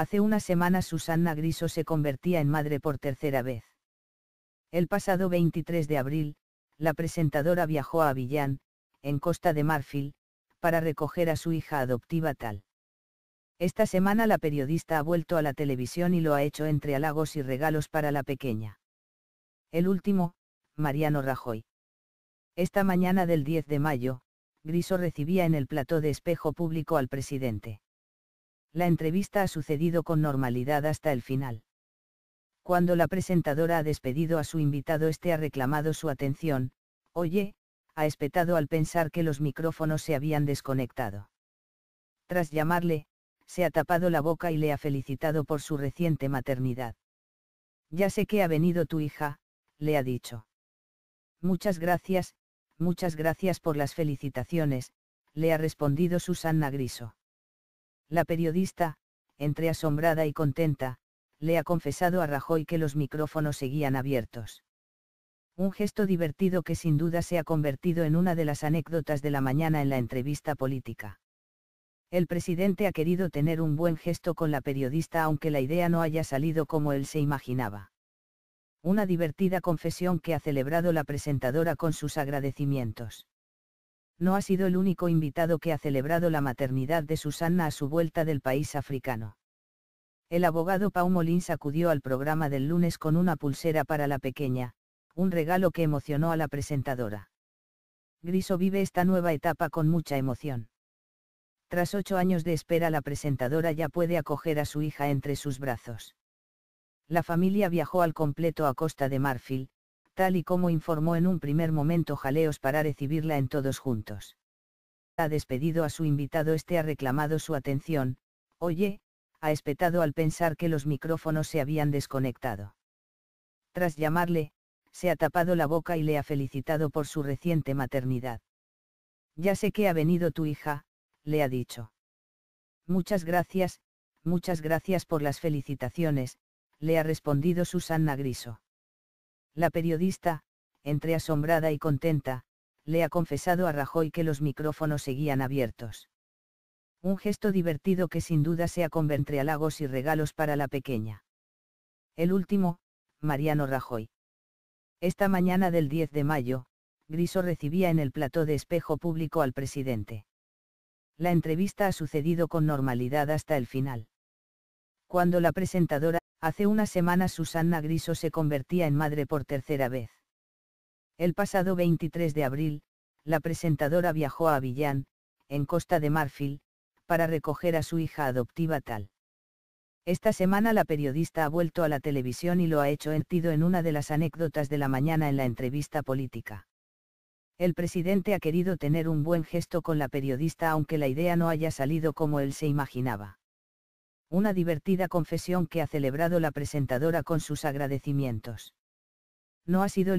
Hace una semana Susanna Griso se convertía en madre por tercera vez. El pasado 23 de abril, la presentadora viajó a Avillán, en Costa de Marfil, para recoger a su hija adoptiva Tal. Esta semana la periodista ha vuelto a la televisión y lo ha hecho entre halagos y regalos para la pequeña. El último, Mariano Rajoy. Esta mañana del 10 de mayo, Griso recibía en el plató de espejo público al presidente la entrevista ha sucedido con normalidad hasta el final. Cuando la presentadora ha despedido a su invitado, este ha reclamado su atención, oye, ha espetado al pensar que los micrófonos se habían desconectado. Tras llamarle, se ha tapado la boca y le ha felicitado por su reciente maternidad. Ya sé que ha venido tu hija, le ha dicho. Muchas gracias, muchas gracias por las felicitaciones, le ha respondido Susanna Griso. La periodista, entre asombrada y contenta, le ha confesado a Rajoy que los micrófonos seguían abiertos. Un gesto divertido que sin duda se ha convertido en una de las anécdotas de la mañana en la entrevista política. El presidente ha querido tener un buen gesto con la periodista aunque la idea no haya salido como él se imaginaba. Una divertida confesión que ha celebrado la presentadora con sus agradecimientos no ha sido el único invitado que ha celebrado la maternidad de Susana a su vuelta del país africano. El abogado Pau Molins acudió al programa del lunes con una pulsera para la pequeña, un regalo que emocionó a la presentadora. Griso vive esta nueva etapa con mucha emoción. Tras ocho años de espera la presentadora ya puede acoger a su hija entre sus brazos. La familia viajó al completo a Costa de Marfil, tal y como informó en un primer momento Jaleos para recibirla en todos juntos. Ha despedido a su invitado, este ha reclamado su atención, oye, ha espetado al pensar que los micrófonos se habían desconectado. Tras llamarle, se ha tapado la boca y le ha felicitado por su reciente maternidad. Ya sé que ha venido tu hija, le ha dicho. Muchas gracias, muchas gracias por las felicitaciones, le ha respondido Susanna Griso. La periodista, entre asombrada y contenta, le ha confesado a Rajoy que los micrófonos seguían abiertos. Un gesto divertido que sin duda se ha en halagos y regalos para la pequeña. El último, Mariano Rajoy. Esta mañana del 10 de mayo, Griso recibía en el plató de espejo público al presidente. La entrevista ha sucedido con normalidad hasta el final. Cuando la presentadora Hace una semana Susanna Griso se convertía en madre por tercera vez. El pasado 23 de abril, la presentadora viajó a Avillán, en Costa de Marfil, para recoger a su hija adoptiva Tal. Esta semana la periodista ha vuelto a la televisión y lo ha hecho entido en una de las anécdotas de la mañana en la entrevista política. El presidente ha querido tener un buen gesto con la periodista aunque la idea no haya salido como él se imaginaba una divertida confesión que ha celebrado la presentadora con sus agradecimientos. No ha sido